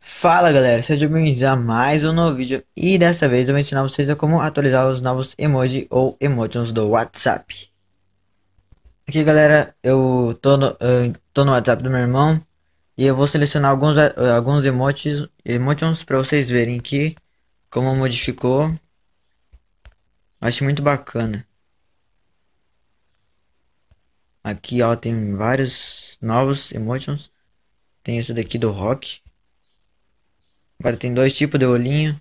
Fala galera, sejam bem-vindos a mais um novo vídeo e dessa vez eu vou ensinar vocês a como atualizar os novos emoji ou emojis do WhatsApp. Aqui galera, eu tô no, eu tô no WhatsApp do meu irmão e eu vou selecionar alguns, eh, alguns emojis, emojis para vocês verem aqui como modificou. Acho muito bacana. Aqui ela tem vários novos emotions. Tem esse daqui do rock. Agora tem dois tipos de olhinho.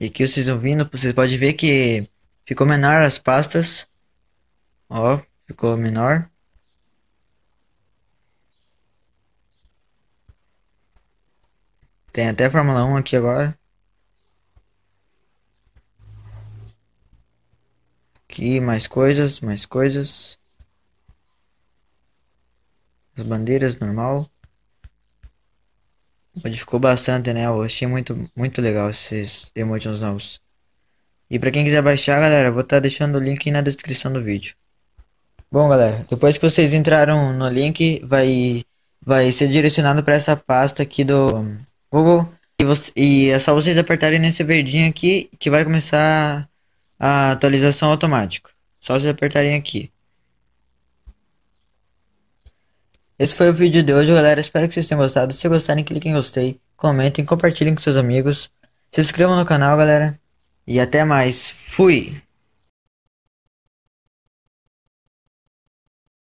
E aqui vocês vão vindo, vocês podem ver que ficou menor as pastas. Ó, ficou menor. Tem até Fórmula 1 aqui agora. Aqui, mais coisas, mais coisas. As bandeiras, normal. Modificou bastante, né? Eu achei muito, muito legal esses emojis novos. E pra quem quiser baixar, galera, vou estar tá deixando o link na descrição do vídeo. Bom, galera, depois que vocês entraram no link, vai, vai ser direcionado para essa pasta aqui do Google. E, você, e é só vocês apertarem nesse verdinho aqui que vai começar a atualização automática. Só vocês apertarem aqui. Esse foi o vídeo de hoje, galera. Espero que vocês tenham gostado. Se gostarem, cliquem em gostei, comentem, compartilhem com seus amigos. Se inscrevam no canal, galera. E até mais. Fui!